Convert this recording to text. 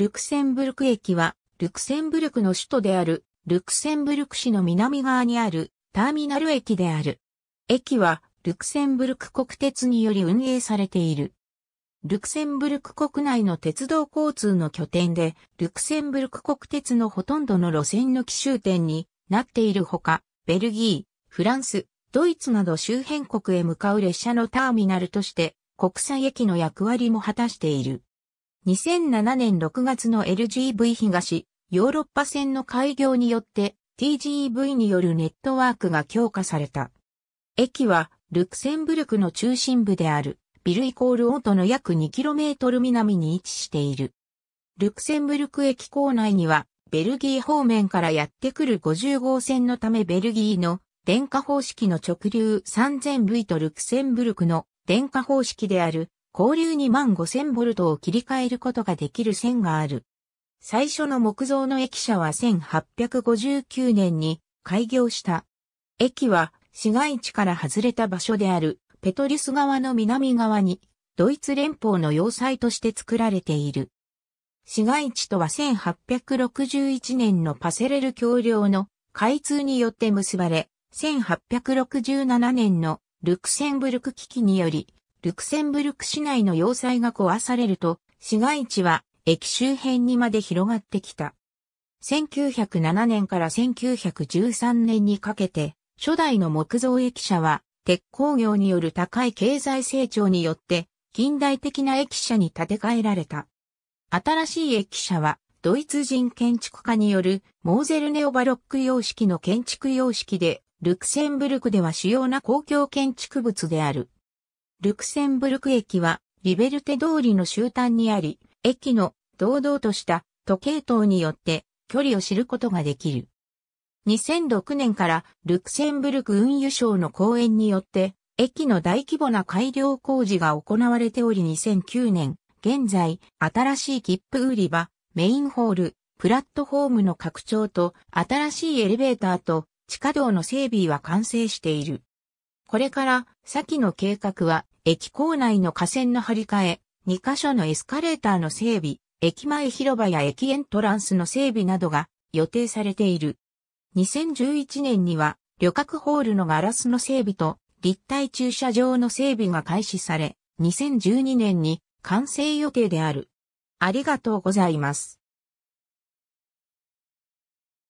ルクセンブルク駅は、ルクセンブルクの首都である、ルクセンブルク市の南側にある、ターミナル駅である。駅は、ルクセンブルク国鉄により運営されている。ルクセンブルク国内の鉄道交通の拠点で、ルクセンブルク国鉄のほとんどの路線の奇襲点になっているほか、ベルギー、フランス、ドイツなど周辺国へ向かう列車のターミナルとして、国際駅の役割も果たしている。2007年6月の LGV 東、ヨーロッパ線の開業によって TGV によるネットワークが強化された。駅はルクセンブルクの中心部であるビルイコールオートの約 2km 南に位置している。ルクセンブルク駅構内にはベルギー方面からやってくる50号線のためベルギーの電化方式の直流 3000V とルクセンブルクの電化方式である交流2万5000ボルトを切り替えることができる線がある。最初の木造の駅舎は1859年に開業した。駅は市街地から外れた場所であるペトリュス川の南側にドイツ連邦の要塞として作られている。市街地とは1861年のパセレル橋梁の開通によって結ばれ、1867年のルクセンブルク危機によりルクセンブルク市内の要塞が壊されると、市街地は駅周辺にまで広がってきた。1907年から1913年にかけて、初代の木造駅舎は、鉄工業による高い経済成長によって、近代的な駅舎に建て替えられた。新しい駅舎は、ドイツ人建築家によるモーゼルネオバロック様式の建築様式で、ルクセンブルクでは主要な公共建築物である。ルクセンブルク駅は、リベルテ通りの終端にあり、駅の堂々とした時計塔によって距離を知ることができる。2006年からルクセンブルク運輸省の公演によって駅の大規模な改良工事が行われており2009年、現在、新しい切符売り場、メインホール、プラットフォームの拡張と新しいエレベーターと地下道の整備は完成している。これから先の計画は駅構内の架線の張り替え、2カ所のエスカレーターの整備、駅前広場や駅エントランスの整備などが予定されている。2011年には旅客ホールのガラスの整備と立体駐車場の整備が開始され、2012年に完成予定である。ありがとうございます。